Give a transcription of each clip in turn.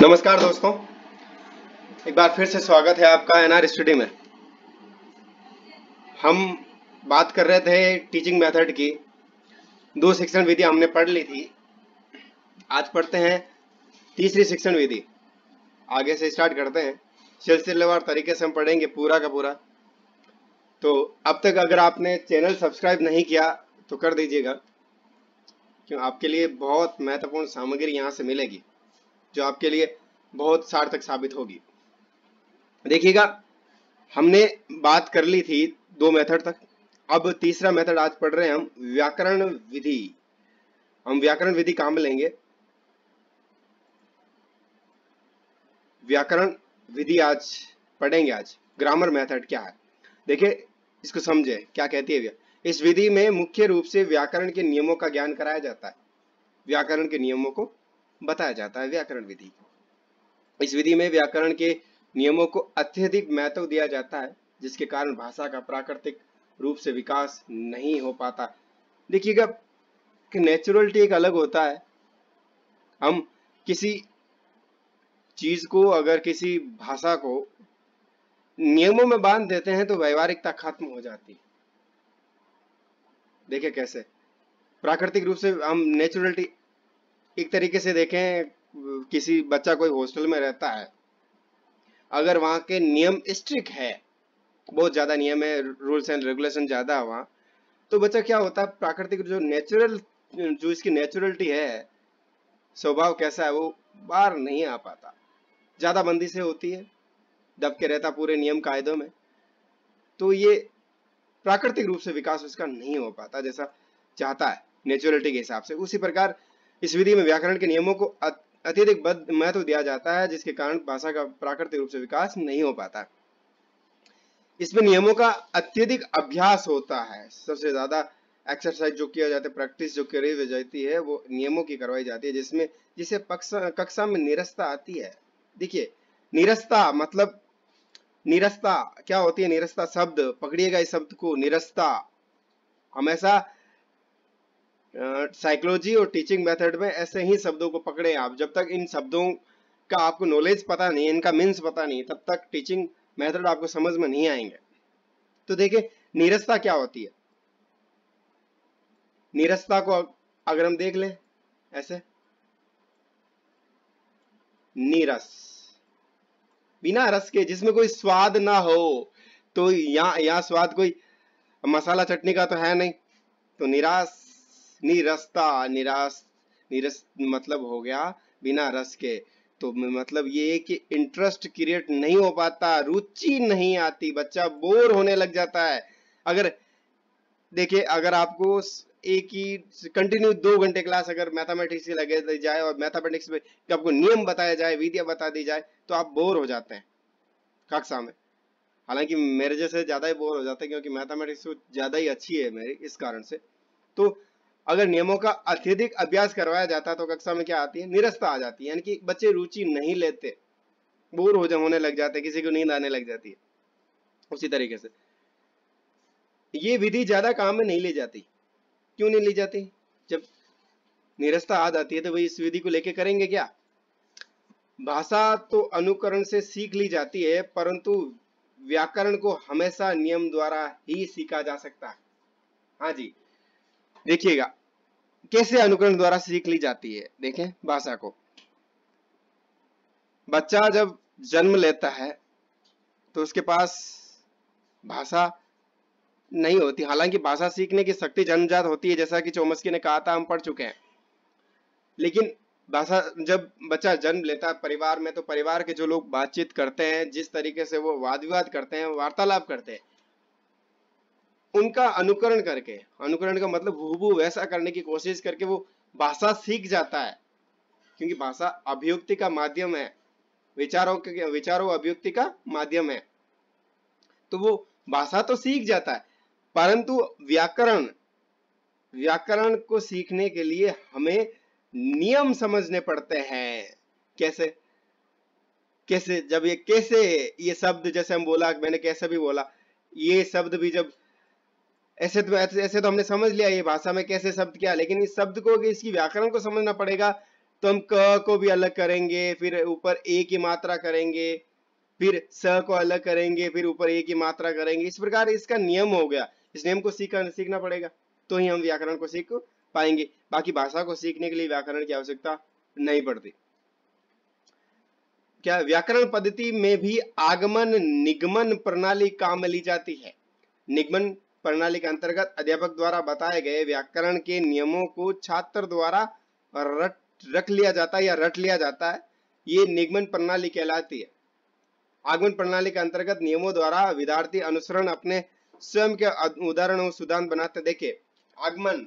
नमस्कार दोस्तों एक बार फिर से स्वागत है आपका एनआर स्टडी में हम बात कर रहे थे टीचिंग मेथड की दो शिक्षण विधि हमने पढ़ ली थी आज पढ़ते हैं तीसरी शिक्षण विधि आगे से स्टार्ट करते हैं सिलसिलेवार तरीके से हम पढ़ेंगे पूरा का पूरा तो अब तक अगर आपने चैनल सब्सक्राइब नहीं किया तो कर दीजिएगा क्यों आपके लिए बहुत महत्वपूर्ण सामग्री यहाँ से मिलेगी जो आपके लिए बहुत सार्थक साबित होगी देखिएगा हमने बात कर ली थी दो मेथड तक अब तीसरा मेथड आज पढ़ रहे हैं हम व्याकरण विधि हम व्याकरण विधि काम लेंगे व्याकरण विधि आज पढ़ेंगे आज ग्रामर मेथड क्या है देखिए इसको समझे क्या कहती है इस विधि में मुख्य रूप से व्याकरण के नियमों का ज्ञान कराया जाता है व्याकरण के नियमों को बताया जाता है व्याकरण विधि इस विधि में व्याकरण के नियमों को अत्यधिक महत्व दिया जाता है जिसके कारण भाषा का प्राकृतिक रूप से विकास नहीं हो पाता देखिएगा कि नेचुरलिटी एक अलग होता है हम किसी चीज को अगर किसी भाषा को नियमों में बांध देते हैं तो व्यवहारिकता खत्म हो जाती है देखिए कैसे प्राकृतिक रूप से हम नेचुरलिटी एक तरीके से देखें किसी बच्चा कोई हॉस्टल में रहता है अगर वहाँ के नियम स्ट्रिक्ट है बहुत ज़्यादा नियम है रूल्स एंड रेगुलेशन ज़्यादा है वहाँ तो बच्चा क्या होता है प्राकृतिक जो नेचुरल जो इसकी नेचुरलिटी है स्वभाव कैसा है वो बाहर नहीं आ पाता ज़्यादा बंदी से होती है दब के रहता पूरे नियम कायदों में तो ये प्राकृतिक रूप से विकास उसका नहीं हो पाता जैसा चाहता है नेचुरलिटी के हिसाब से उसी प्रकार इस विधि में व्याकरण के नियमों को अत्यधिक महत्व दिया जाता है जिसके कारण भाषा का प्राकृतिक रूप से विकास नहीं हो पाता इसमें नियमों का अत्यधिक अभ्यास होता है सबसे ज्यादा एक्सरसाइज जो किया जाता है प्रैक्टिस जो करी जाती है वो नियमों की करवाई जाती है जिसमें जिसे कक्षा में निरस्ता आती है देखिए निरस्ता मतलब निरस्ता क्या होती है निरस्ता शब्द पकड़िएगा इस शब्द को निरस्ता हमेशा साइकोलॉजी और टीचिंग मेथड में ऐसे ही शब्दों को पकड़े आप जब तक इन शब्दों का आपको नॉलेज पता नहीं इनका मीन्स पता नहीं तब तक टीचिंग मेथड आपको समझ में नहीं आएंगे तो देखिए नीरसता क्या होती है नीरसता को अगर हम देख लें ऐसे नीरस बिना रस के जिसमें कोई स्वाद ना हो तो यहाँ यहाँ स्वाद कोई मसाला चटनी का तो है नहीं तो निराश निरस्ता निराश निरस मतलब हो गया बिना रस के तो मतलब ये है कि इंटरेस्ट क्रिएट नहीं हो पाता रुचि नहीं आती बच्चा बोर होने लग जाता है अगर देखिए अगर आपको एक ही कंटिन्यू दो घंटे क्लास अगर मैथमेटिक्स की लगे जाए और मैथमेटिक्स में आपको नियम बताया जाए विधिया बता दी जाए तो आप बोर हो जाते हैं कक्षा में हालांकि मेरे जैसे ज़्यादा ही बोर हो जाते हैं क्योंकि मैथमेटिक्स तो ज़्यादा ही अच्छी है मेरी इस कारण से तो अगर नियमों का अत्यधिक अभ्यास करवाया जाता तो कक्षा में क्या आती है निरस्ता आ जाती है यानी कि बच्चे रुचि नहीं लेते बोर हो जाने लग जाते किसी को नींद आने लग जाती है उसी तरीके से ये विधि ज्यादा काम में नहीं ली जाती क्यों नहीं ली जाती जब निरस्ता आ जाती है तो वही इस विधि को लेके करेंगे क्या भाषा तो अनुकरण से सीख ली जाती है परंतु व्याकरण को हमेशा नियम द्वारा ही सीखा जा सकता है हाँ जी देखिएगा कैसे अनुकरण द्वारा सीख ली जाती है देखें भाषा को बच्चा जब जन्म लेता है तो उसके पास भाषा नहीं होती हालांकि भाषा सीखने की शक्ति जन्मजात होती है जैसा कि चौमस्की ने कहा था हम पढ़ चुके हैं लेकिन भाषा जब बच्चा जन्म लेता है परिवार में तो परिवार के जो लोग बातचीत करते हैं जिस तरीके से वो वाद विवाद करते हैं वार्तालाप करते हैं उनका अनुकरण करके अनुकरण का मतलब हुबू वैसा करने की कोशिश करके वो भाषा सीख जाता है क्योंकि भाषा अभियुक्ति का माध्यम है विचारों के विचारों अभियुक्ति का माध्यम है तो वो भाषा तो सीख जाता है परंतु व्याकरण व्याकरण को सीखने के लिए हमें नियम समझने पड़ते हैं कैसे कैसे जब ये कैसे ये शब्द जैसे हम बोला मैंने कैसे भी बोला ये शब्द भी जब ऐसे तो ऐसे तो हमने समझ लिया ये भाषा में कैसे शब्द क्या लेकिन इस शब्द को इसकी व्याकरण को समझना पड़ेगा तो हम क को भी अलग करेंगे फिर ऊपर ए की मात्रा करेंगे फिर स को अलग करेंगे फिर ऊपर ए की मात्रा करेंगे इस प्रकार इसका नियम हो गया इस नियम को सीखना सीखना पड़ेगा तो ही हम व्याकरण को सीख पाएंगे बाकी भाषा को सीखने के लिए व्याकरण की आवश्यकता नहीं पड़ती क्या व्याकरण पद्धति में भी आगमन निगमन प्रणाली काम ली जाती है निगमन प्रणाली के अंतर्गत अध्यापक द्वारा बताए गए व्याकरण के नियमों को छात्र द्वारा रट रख लिया जाता है या रट लिया जाता है ये निगमन प्रणाली कहलाती है आगमन प्रणाली के अंतर्गत नियमों द्वारा विद्यार्थी अनुसरण अपने स्वयं के उदाहरण और सुधांत बनाते देखे आगमन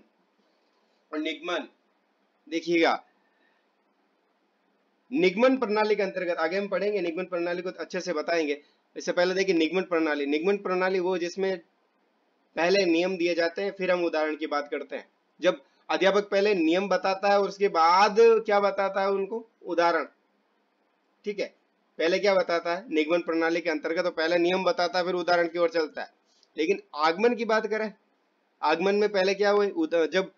और निगमन देखिएगा निगमन प्रणाली के अंतर्गत आगे हम पढ़ेंगे निगमन प्रणाली को अच्छे से बताएंगे इससे पहले देखिए निगमन प्रणाली निगमन प्रणाली वो जिसमें पहले नियम दिए जाते हैं फिर हम उदाहरण की बात करते हैं जब अध्यापक पहले नियम बताता है और उसके बाद क्या बताता है उनको उदाहरण ठीक है पहले क्या बताता है निगमन प्रणाली के अंतर्गत तो पहले नियम बताता है फिर उदाहरण की ओर चलता है लेकिन आगमन की बात करें आगमन में पहले क्या हुआ जब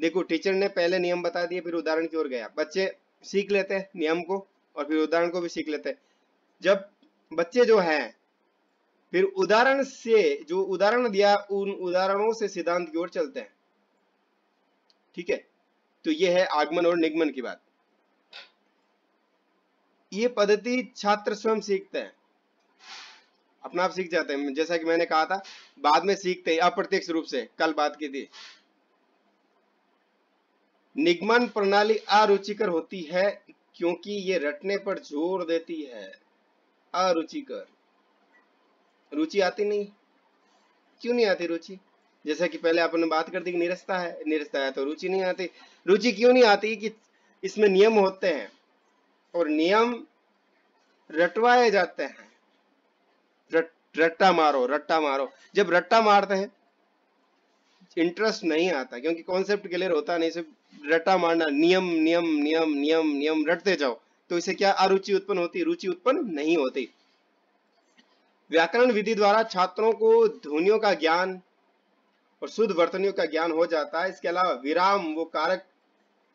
देखो टीचर ने पहले नियम बता दिए फिर उदाहरण की ओर गया बच्चे सीख लेते हैं नियम को और फिर उदाहरण को भी सीख लेते हैं जब बच्चे जो हैं फिर उदाहरण से जो उदाहरण दिया उन उदाहरणों से सिद्धांत की ओर चलते हैं ठीक है तो ये है आगमन और निगमन की बात ये पद्धति छात्र स्वयं सीखते हैं अपना आप सीख जाते हैं जैसा कि मैंने कहा था बाद में सीखते हैं अप्रत्यक्ष रूप से कल बात की थी निगमन प्रणाली अरुचिकर होती है क्योंकि ये रटने पर जोर देती है अरुचिकर रुचि आती नहीं क्यों नहीं आती रुचि जैसा कि पहले आपने बात कर दी कि निरस्ता है निरस्ता है तो रुचि नहीं आती रुचि क्यों नहीं आती कि इसमें नियम होते हैं और नियम रटवाए जाते हैं रट, रट्टा मारो रट्टा मारो जब रट्टा मारते हैं इंटरेस्ट नहीं आता क्योंकि कॉन्सेप्ट क्लियर होता नहीं सिर्फ रट्टा मारना नियम नियम नियम नियम नियम रटते जाओ तो इसे क्या अरुचि उत्पन्न होती रुचि उत्पन्न नहीं होती व्याकरण विधि द्वारा छात्रों को ध्वनियों का ज्ञान और शुद्ध वर्तनियों का ज्ञान हो जाता है इसके अलावा विराम वो कारक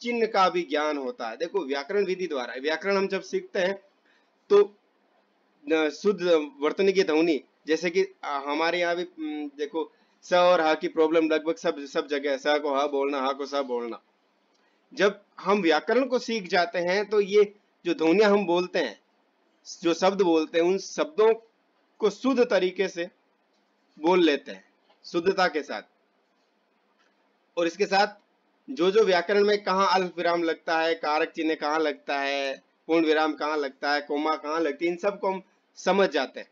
चिन्ह का भी ज्ञान होता है देखो व्याकरण विधि द्वारा व्याकरण हम जब सीखते हैं तो शुद्ध वर्तन की ध्वनि जैसे कि हमारे यहाँ भी देखो स और हा की प्रॉब्लम लगभग सब सब जगह है स को हा बोलना हा को स बोलना जब हम व्याकरण को सीख जाते हैं तो ये जो ध्वनिया हम बोलते हैं जो शब्द बोलते हैं उन शब्दों को शुद्ध तरीके से बोल लेते हैं शुद्धता के साथ और इसके साथ जो जो व्याकरण में कहा अल्प विराम लगता है कारक चिन्ह कहाँ लगता है पूर्ण विराम कहाँ लगता है कोमा कहाँ लगती है इन सब को हम समझ जाते हैं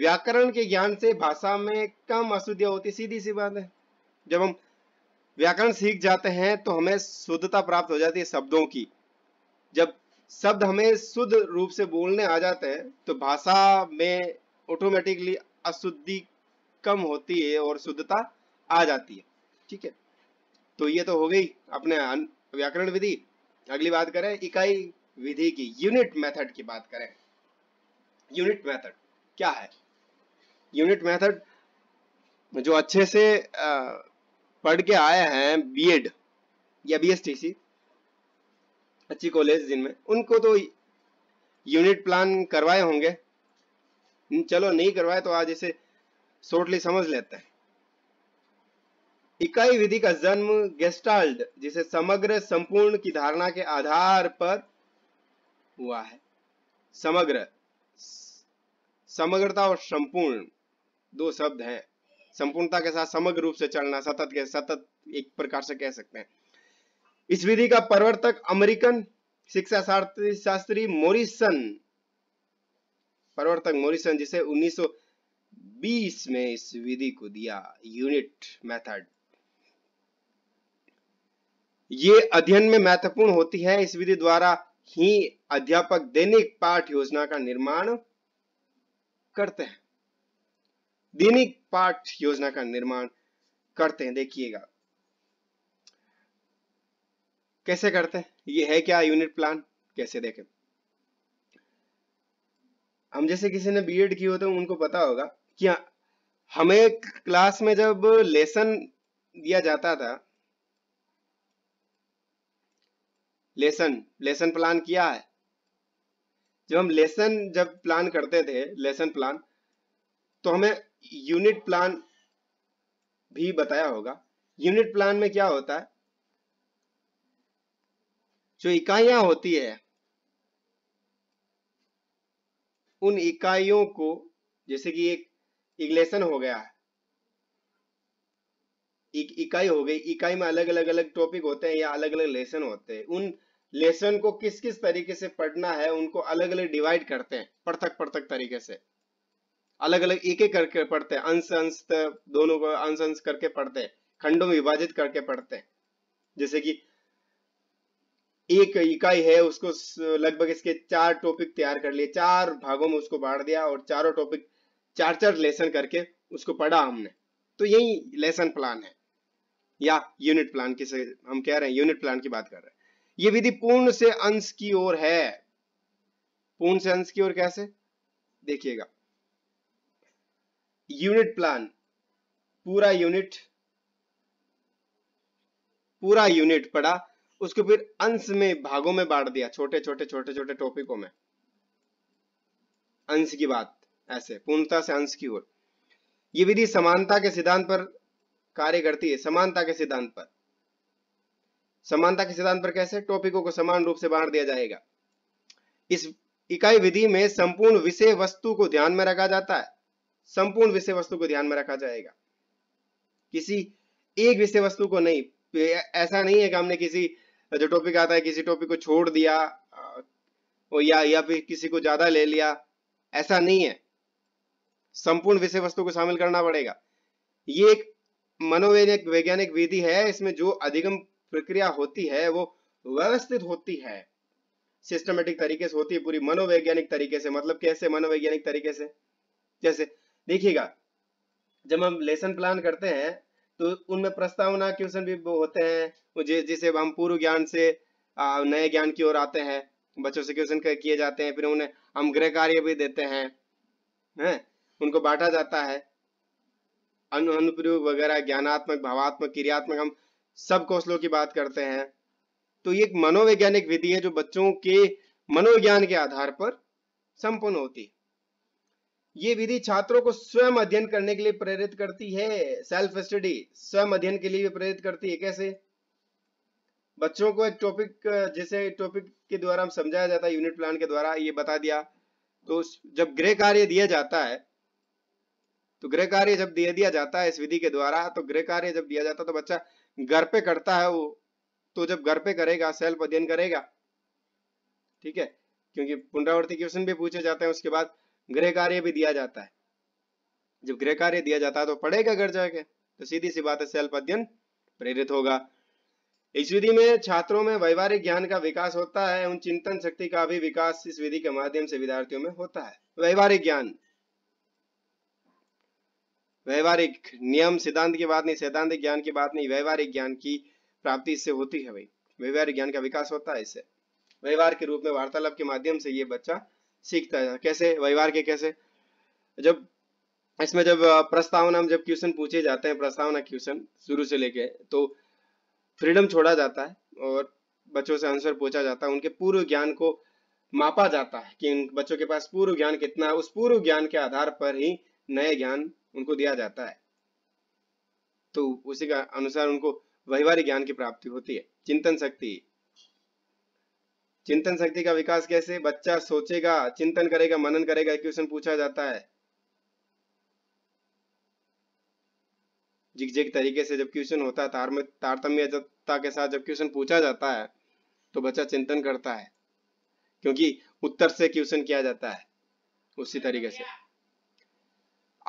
व्याकरण के ज्ञान से भाषा में कम अशुद्धियां होती सीधी सी बात है जब हम व्याकरण सीख जाते हैं तो हमें शुद्धता प्राप्त हो जाती है शब्दों की जब शब्द हमें शुद्ध रूप से बोलने आ जाते हैं तो भाषा में ऑटोमेटिकली अशुद्धि कम होती है और शुद्धता आ जाती है ठीक है तो ये तो हो गई अपने व्याकरण विधि अगली बात करें इकाई विधि की यूनिट मेथड की बात करें यूनिट मेथड क्या है यूनिट मेथड जो अच्छे से पढ़ के आए हैं बीएड या बीएसटीसी अच्छी कॉलेज जिनमें उनको तो यूनिट प्लान करवाए होंगे चलो नहीं करवाए तो आज इसे शोर्टली समझ लेते हैं इकाई विधि का जन्म गेस्टाल्ड जिसे समग्र संपूर्ण की धारणा के आधार पर हुआ है समग्र समग्रता और संपूर्ण दो शब्द हैं संपूर्णता के साथ समग्र रूप से चलना सतत के सतत एक प्रकार से कह सकते हैं इस विधि का प्रवर्तक अमेरिकन शिक्षा शास्त्री मोरिसन प्रवर्तक मोरिसन जिसे 1920 में इस विधि को दिया यूनिट मेथड ये अध्ययन में महत्वपूर्ण होती है इस विधि द्वारा ही अध्यापक दैनिक पाठ योजना का निर्माण करते हैं दैनिक पाठ योजना का निर्माण करते हैं देखिएगा कैसे करते हैं ये है क्या यूनिट प्लान कैसे देखें हम जैसे किसी ने बीएड की हो तो उनको पता होगा कि हाँ, हमें क्लास में जब लेसन दिया जाता था लेसन लेसन प्लान किया है जब हम लेसन जब प्लान करते थे लेसन प्लान तो हमें यूनिट प्लान भी बताया होगा यूनिट प्लान में क्या होता है जो इकाइयां होती है उन इकाइयों को जैसे कि एक इग्लेशन हो गया एक इकाई हो गई इकाई में अलग अलग अलग टॉपिक होते हैं या अलग अलग लेसन होते हैं उन लेसन को किस किस तरीके से पढ़ना है उनको अलग अलग डिवाइड करते हैं पृथक पृथक तरीके से अलग अलग एक एक करके पढ़ते हैं अंश अंश दोनों को अंश अंश करके पढ़ते हैं खंडों में विभाजित करके पढ़ते हैं जैसे कि एक इकाई है उसको लगभग इसके चार टॉपिक तैयार कर लिए चार भागों में उसको बांट दिया और चारों टॉपिक चार चार लेसन करके उसको पढ़ा हमने तो यही लेसन प्लान है या यूनिट प्लान की हम कह रहे हैं यूनिट प्लान की बात कर रहे हैं ये विधि पूर्ण से अंश की ओर है पूर्ण से अंश की ओर कैसे देखिएगा यूनिट प्लान पूरा यूनिट पूरा यूनिट पढ़ा उसको फिर अंश में भागों में बांट दिया छोटे छोटे छोटे छोटे टॉपिकों में अंश की बात ऐसे पूर्णता से अंश की ओर यह विधि समानता के सिद्धांत पर कार्य करती है समानता के सिद्धांत पर समानता के सिद्धांत पर कैसे टॉपिकों को समान रूप से बांट दिया जाएगा इस इकाई विधि में संपूर्ण विषय वस्तु को ध्यान में रखा जाता है संपूर्ण विषय वस्तु को ध्यान में रखा जाएगा किसी एक विषय वस्तु को नहीं ऐसा नहीं है कि हमने किसी जो अच्छा, टॉपिक आता है किसी टॉपिक को छोड़ दिया या या फिर किसी को ज्यादा ले लिया ऐसा नहीं है संपूर्ण विषय वस्तु को शामिल करना पड़ेगा ये एक मनोवैज्ञानिक वैज्ञानिक विधि है इसमें जो अधिगम प्रक्रिया होती है वो व्यवस्थित होती है सिस्टमेटिक तरीके से होती है पूरी मनोवैज्ञानिक तरीके से मतलब कैसे मनोवैज्ञानिक तरीके से जैसे देखिएगा जब हम लेसन प्लान करते हैं तो उनमें प्रस्तावना क्वेश्चन भी होते हैं जि, जिसे हम पूर्व ज्ञान से नए ज्ञान की ओर आते हैं बच्चों से क्वेश्चन किए जाते हैं फिर उन्हें हम गृह कार्य भी देते हैं है? उनको बांटा जाता है अनु अनुप्रयोग वगैरह ज्ञानात्मक भावात्मक क्रियात्मक हम सब कौशलों की बात करते हैं तो ये एक मनोवैज्ञानिक विधि है जो बच्चों के मनोविज्ञान के आधार पर संपूर्ण होती है ये विधि छात्रों को स्वयं अध्ययन करने के लिए प्रेरित करती है सेल्फ स्टडी स्वयं अध्ययन के लिए प्रेरित करती है कैसे बच्चों को एक टॉपिक जैसे टॉपिक के द्वारा हम समझाया जाता है यूनिट प्लान के द्वारा ये बता दिया तो जब गृह कार्य दिया जाता है तो गृह कार्य जब दिया दिया जाता है इस विधि के द्वारा तो गृह कार्य जब दिया जाता है तो बच्चा घर पे करता है वो तो जब घर पे करेगा सेल्फ अध्ययन करेगा ठीक है क्योंकि पुनरावर्ती क्वेश्चन भी पूछे जाते हैं उसके बाद गृह कार्य भी दिया जाता है जब गृह कार्य दिया जाता है तो पढ़ेगा घर जाके तो सीधी सी बात है सेल्फ अध्ययन प्रेरित होगा इस विधि में छात्रों में व्यवहारिक ज्ञान का विकास होता है उन चिंतन शक्ति का भी विकास इस विधि के माध्यम से विद्यार्थियों में होता है व्यवहारिक ज्ञान व्यवहारिक नियम सिद्धांत की बात नहीं सैद्धांतिक ज्ञान की बात नहीं व्यवहारिक ज्ञान की प्राप्ति इससे होती है भाई व्यवहारिक ज्ञान का विकास होता है इससे व्यवहार के रूप में वार्तालाप के माध्यम से ये बच्चा सीखता है कैसे व्यवहार के कैसे जब इसमें जब प्रस्तावना में जब क्वेश्चन पूछे जाते हैं प्रस्तावना क्वेश्चन शुरू से लेके तो फ्रीडम छोड़ा जाता है और बच्चों से आंसर पूछा जाता है उनके पूर्व ज्ञान को मापा जाता है कि उन बच्चों के पास पूर्व ज्ञान कितना है उस पूर्व ज्ञान के आधार पर ही नए ज्ञान उनको दिया जाता है तो उसी का अनुसार उनको व्यवहारिक ज्ञान की प्राप्ति होती है चिंतन शक्ति चिंतन शक्ति का विकास कैसे बच्चा सोचेगा चिंतन करेगा मनन करेगा क्वेश्चन पूछा जाता है जिग तरीके से जब क्वेश्चन होता है तार में तारतम्यता के साथ जब क्वेश्चन पूछा जाता है तो बच्चा चिंतन करता है क्योंकि उत्तर से क्वेश्चन किया जाता है उसी तरीके से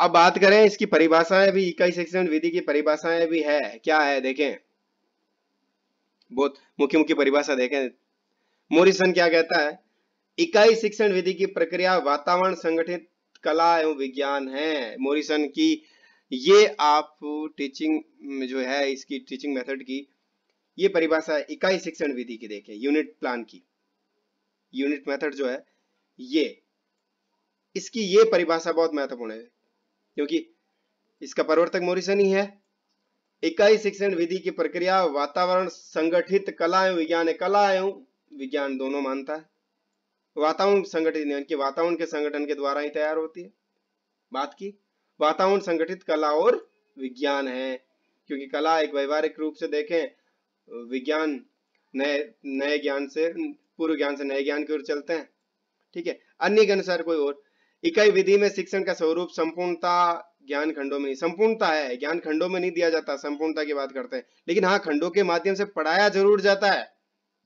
अब बात करें इसकी परिभाषाएं भी इकाई शिक्षण विधि की परिभाषाएं भी है क्या है देखें बहुत मुख्य मुख्य परिभाषा देखें मोरिसन क्या कहता है इकाई शिक्षण विधि की प्रक्रिया वातावरण संगठित कला एवं विज्ञान है मोरिसन की ये आप टीचिंग जो है इसकी टीचिंग मेथड की ये परिभाषा इकाई शिक्षण विधि की देखें यूनिट प्लान की यूनिट मेथड जो है ये इसकी ये परिभाषा बहुत महत्वपूर्ण है क्योंकि इसका प्रवर्तक मोरिसन ही है इकाई शिक्षण विधि की प्रक्रिया वातावरण संगठित कला एवं विज्ञान कला एवं विज्ञान दोनों मानता है वातावरण संगठित यानी वातावरण के संगठन के द्वारा ही तैयार होती है बात की वातावरण संगठित कला और विज्ञान है क्योंकि कला एक व्यवहारिक रूप से देखें विज्ञान नए नए ज्ञान से पूर्व ज्ञान से नए ज्ञान की ओर चलते हैं ठीक है अन्य के अनुसार कोई और इकाई विधि में शिक्षण का स्वरूप संपूर्णता ज्ञान खंडों में नहीं संपूर्णता है ज्ञान खंडों में नहीं दिया जाता संपूर्णता की बात करते हैं लेकिन हाँ खंडों के माध्यम से पढ़ाया जरूर जाता है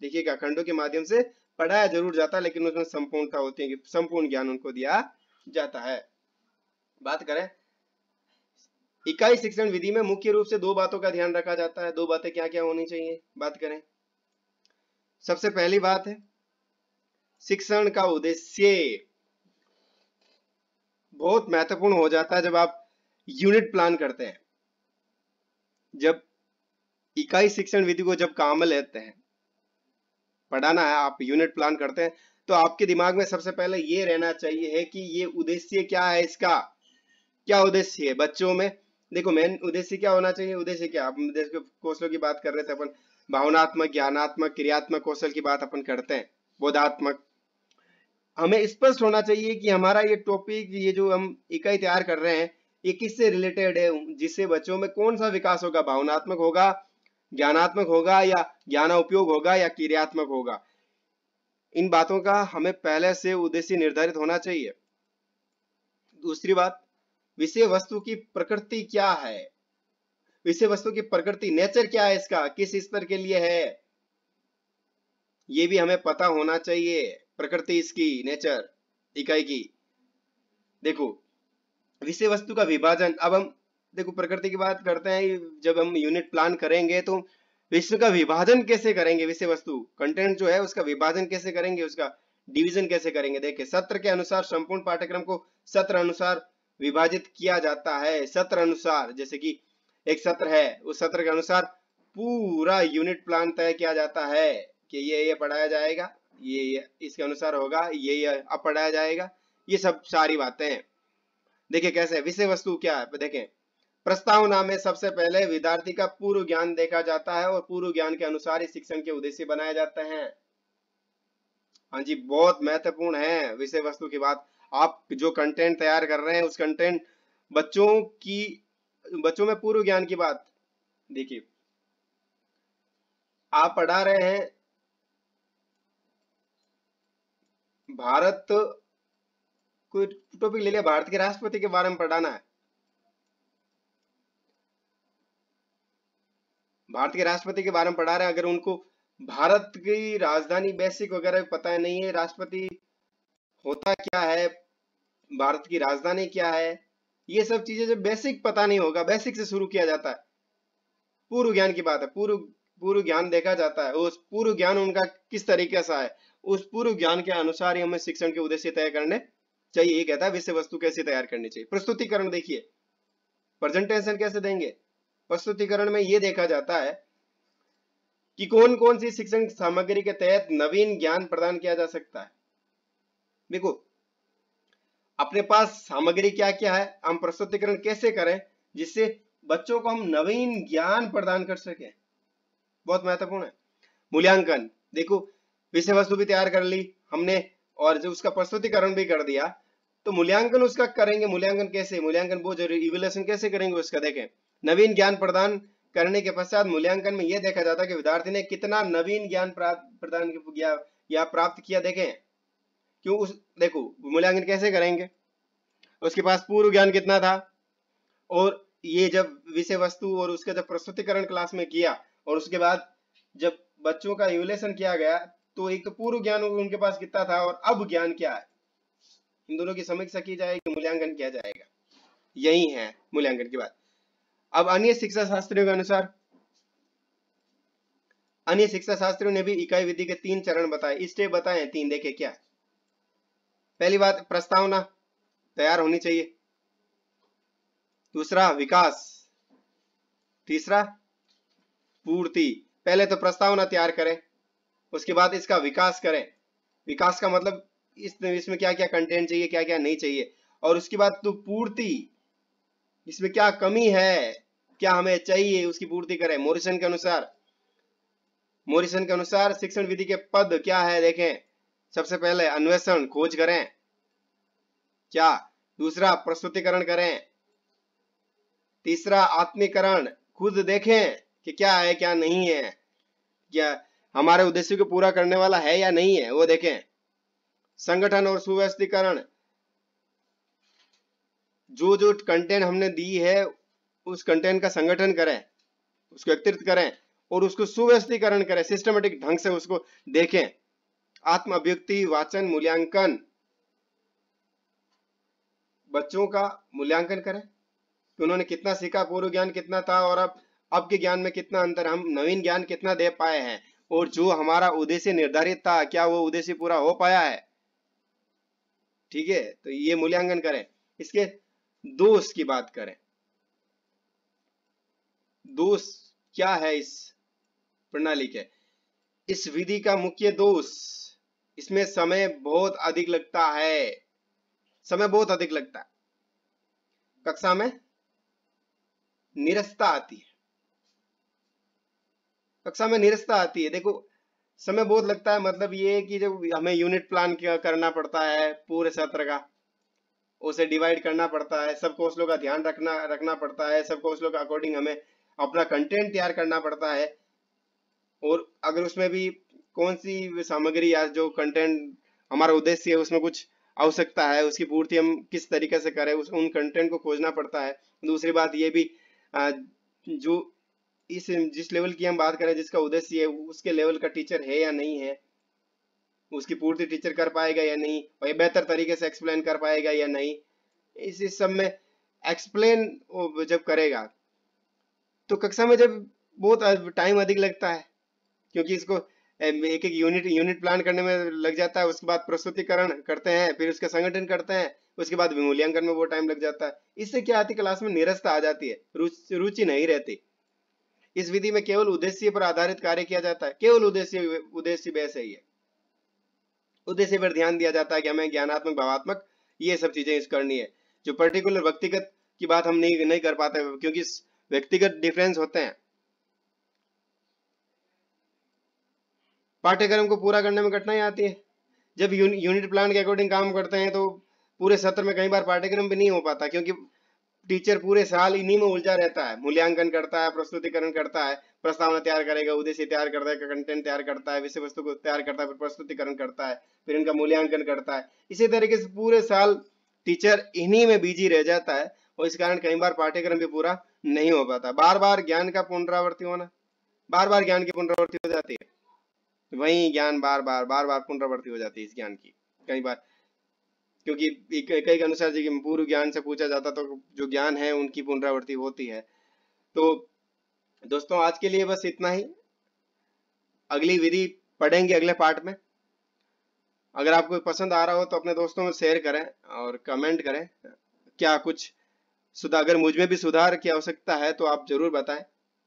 देखिएगा खंडों के माध्यम से पढ़ाया जरूर जाता है लेकिन उसमें संपूर्णता होती है संपूर्ण ज्ञान उनको दिया जाता है बात करें इकाई शिक्षण विधि में मुख्य रूप से दो बातों का ध्यान रखा जाता है दो बातें क्या क्या होनी चाहिए बात करें सबसे पहली बात है शिक्षण का उद्देश्य बहुत महत्वपूर्ण हो जाता है जब आप यूनिट प्लान करते हैं जब इकाई शिक्षण विधि को जब काम लेते हैं पढ़ाना है आप यूनिट प्लान करते हैं तो आपके दिमाग में सबसे पहले ये रहना चाहिए है कि ये उद्देश्य क्या है इसका क्या उद्देश्य है बच्चों में देखो मेन उद्देश्य क्या होना चाहिए उद्देश्य क्या आप कौशलों की बात कर रहे थे अपन भावनात्मक ज्ञानात्मक क्रियात्मक कौशल की बात अपन करते हैं बोधात्मक हमें स्पष्ट होना चाहिए कि हमारा ये टॉपिक ये जो हम इकाई तैयार कर रहे हैं ये किससे रिलेटेड है जिससे बच्चों में कौन सा विकास होगा भावनात्मक होगा ज्ञानात्मक होगा या ज्ञान उपयोग होगा या क्रियात्मक होगा इन बातों का हमें पहले से उद्देश्य निर्धारित होना चाहिए दूसरी बात विषय वस्तु की प्रकृति क्या है विषय वस्तु की प्रकृति नेचर क्या है इसका किस स्तर के लिए है ये भी हमें पता होना चाहिए प्रकृति इसकी नेचर इकाई की देखो विषय वस्तु का विभाजन अब हम देखो प्रकृति की बात करते हैं जब हम यूनिट प्लान करेंगे तो विश्व का विभाजन कैसे करेंगे विषय वस्तु कंटेंट जो है उसका विभाजन कैसे करेंगे उसका डिवीजन कैसे करेंगे देखिए सत्र के अनुसार संपूर्ण पाठ्यक्रम को सत्र अनुसार विभाजित किया जाता है सत्र अनुसार जैसे कि एक सत्र है उस सत्र के अनुसार पूरा यूनिट प्लान तय किया जाता है कि ये ये पढ़ाया जाएगा ये ये इसके अनुसार होगा ये ये अब पढ़ाया जाएगा ये सब सारी बातें हैं देखिये कैसे विषय वस्तु क्या है देखें प्रस्तावना में सबसे पहले विद्यार्थी का पूर्व ज्ञान देखा जाता है और पूर्व ज्ञान के अनुसार ही शिक्षण के उद्देश्य बनाए जाते हैं हाँ जी बहुत महत्वपूर्ण है विषय वस्तु की बात आप जो कंटेंट तैयार कर रहे हैं उस कंटेंट बच्चों की बच्चों में पूर्व ज्ञान की बात देखिए आप पढ़ा रहे हैं भारत कोई टॉपिक ले लिया भारत के राष्ट्रपति के बारे में पढ़ाना है भारत के राष्ट्रपति के बारे में पढ़ा रहे हैं अगर उनको भारत की राजधानी बेसिक वगैरह पता है नहीं है राष्ट्रपति होता क्या है भारत की राजधानी क्या है ये सब चीजें जब बेसिक पता नहीं होगा बेसिक से शुरू किया जाता है पूर्व ज्ञान की बात है पूर्व पूर्व ज्ञान देखा जाता है उस पूर्व ज्ञान उनका किस तरीके सा है उस पूर्व ज्ञान के अनुसार ही हमें शिक्षण के उद्देश्य तय करने चाहिए ये कहता है विषय वस्तु कैसे तैयार करनी चाहिए प्रस्तुतिकरण देखिए प्रेजेंटेशन कैसे देंगे प्रस्तुतिकरण में यह देखा जाता है कि कौन कौन सी शिक्षण सामग्री के तहत नवीन ज्ञान प्रदान किया जा सकता है देखो अपने पास सामग्री क्या क्या है हम प्रस्तुतिकरण कैसे करें जिससे बच्चों को हम नवीन ज्ञान प्रदान कर सके बहुत महत्वपूर्ण है मूल्यांकन देखो विषय वस्तु भी तैयार कर ली हमने और जो उसका प्रस्तुतिकरण भी कर दिया तो मूल्यांकन उसका करेंगे मूल्यांकन कैसे मूल्यांकन बहुत जरूरी इवेल्युएशन कैसे करेंगे उसका देखें नवीन ज्ञान प्रदान करने के पश्चात मूल्यांकन में यह देखा जाता है कि विद्यार्थी ने कितना नवीन ज्ञान प्रदान किया या प्राप्त किया देखें क्यों उस देखो मूल्यांकन कैसे करेंगे उसके पास पूर्व ज्ञान कितना था और ये जब विषय वस्तु और उसके जब प्रस्तुतिकरण क्लास में किया और उसके बाद जब बच्चों का इवेलेशन किया गया तो एक तो पूर्व ज्ञान उनके पास कितना था और अब ज्ञान क्या है इन दोनों की समीक्षा की जाएगी मूल्यांकन किया जाएगा यही है मूल्यांकन की बात अब अन्य शिक्षा शास्त्रियों के अनुसार अन्य शिक्षा शास्त्रियों ने भी इकाई विधि के तीन चरण बताए स्टेप बताए तीन देखे क्या पहली बात प्रस्तावना तैयार होनी चाहिए दूसरा विकास तीसरा पूर्ति पहले तो प्रस्तावना तैयार करें उसके बाद इसका विकास करें विकास का मतलब इस इसमें क्या क्या कंटेंट चाहिए क्या क्या नहीं चाहिए और उसके बाद तो पूर्ति इसमें क्या कमी है क्या हमें चाहिए उसकी पूर्ति करें मोरिसन के अनुसार मोरिसन के अनुसार शिक्षण विधि के पद क्या है देखें सबसे पहले अन्वेषण खोज करें क्या दूसरा प्रस्तुतिकरण करें तीसरा आत्मीकरण खुद देखें कि क्या है क्या नहीं है क्या हमारे उद्देश्य को पूरा करने वाला है या नहीं है वो देखें संगठन और सुव्यवस्थीकरण जो जो कंटेंट हमने दी है उस कंटेंट का संगठन करें उसको एकत्रित करें और उसको सुव्यवस्थीकरण करें सिस्टमेटिक ढंग से उसको देखें आत्म अभ्यक्ति वाचन मूल्यांकन बच्चों का मूल्यांकन करें कि उन्होंने कितना सीखा पूर्व ज्ञान कितना था और अब अब के ज्ञान में कितना अंतर हम नवीन ज्ञान कितना दे पाए हैं और जो हमारा उद्देश्य निर्धारित था क्या वो उद्देश्य पूरा हो पाया है ठीक है तो ये मूल्यांकन करें इसके दोष की बात करें दोष क्या है इस प्रणाली के इस विधि का मुख्य दोष इसमें समय बहुत अधिक लगता है समय बहुत अधिक लगता है कक्षा में निरस्ता आती है कक्षा में निरस्ता आती है देखो समय बहुत लगता है मतलब ये कि जब हमें यूनिट प्लान करना पड़ता है पूरे सत्र का उसे डिवाइड करना पड़ता है सब कोर्सों का ध्यान रखना रखना पड़ता है सब कोर्सों के अकॉर्डिंग हमें अपना कंटेंट तैयार करना पड़ता है और अगर उसमें भी कौन सी सामग्री या जो कंटेंट हमारा उद्देश्य है उसमें कुछ आवश्यकता है उसकी पूर्ति हम किस तरीके से करें उस उन कंटेंट को खोजना पड़ता है दूसरी बात ये भी जो इस जिस लेवल की हम बात करें जिसका उद्देश्य है उसके लेवल का टीचर है या नहीं है उसकी पूर्ति टीचर कर पाएगा या नहीं और ये बेहतर तरीके से एक्सप्लेन कर पाएगा या नहीं इस इस सब में एक्सप्लेन जब करेगा तो कक्षा में जब बहुत टाइम अधिक लगता है क्योंकि इसको एक एक यूनिट यूनिट प्लान करने में लग जाता है उसके बाद प्रस्तुतिकरण करते हैं फिर उसका संगठन करते हैं उसके बाद विमूल्यांकन में वो टाइम लग जाता है इससे क्या आती क्लास में निरस्ता आ जाती है रुचि नहीं रहती इस विधि में केवल उद्देश्य पर आधारित कार्य किया जाता है केवल उद्देश्य उद्देश्य बेस है ये उद्देश्य पर ध्यान दिया जाता है कि हमें ज्ञानात्मक भावात्मक ये सब चीजें करनी है जो पर्टिकुलर व्यक्तिगत की बात हम नहीं नहीं कर पाते क्योंकि व्यक्तिगत डिफरेंस होते हैं पाठ्यक्रम को पूरा करने में कठिनाई आती है जब यू, यूनिट प्लान के अकॉर्डिंग काम करते हैं तो पूरे सत्र में कई बार पाठ्यक्रम भी नहीं हो पाता क्योंकि टीचर पूरे साल इन्हीं में उलझा रहता है मूल्यांकन करता है प्रस्तुतिकरण करता है प्रस्तावना तैयार करेगा उद्देश्य तैयार करता है कंटेंट तैयार करता है विषय वस्तु को तैयार करता है फिर प्रस्तुतिकरण करता है फिर इनका मूल्यांकन करता है इसी तरीके से पूरे साल टीचर इन्हीं में बिजी रह जाता है और इस कारण कई बार पाठ्यक्रम भी पूरा नहीं हो पाता बार बार ज्ञान का पुनरावृत्ति होना बार बार ज्ञान की पुनरावृत्ति हो जाती है तो वही ज्ञान बार बार बार बार पुनरावृत्ति हो जाती है इस ज्ञान की कई बार क्योंकि कई अनुसार जी पूर्व ज्ञान से पूछा जाता तो जो ज्ञान है उनकी पुनरावृत्ति होती है तो दोस्तों आज के लिए बस इतना ही अगली विधि पढ़ेंगे अगले पार्ट में अगर आपको पसंद आ रहा हो तो अपने दोस्तों में शेयर करें और कमेंट करें क्या कुछ सुधा अगर मुझ में भी सुधार की आवश्यकता है तो आप जरूर बताएं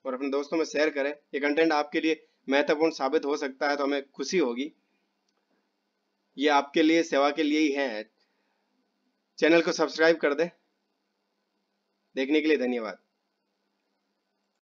और अपने दोस्तों में शेयर करें ये कंटेंट आपके लिए महत्वपूर्ण साबित हो सकता है तो हमें खुशी होगी ये आपके लिए सेवा के लिए ही है चैनल को सब्सक्राइब कर दें देखने के लिए धन्यवाद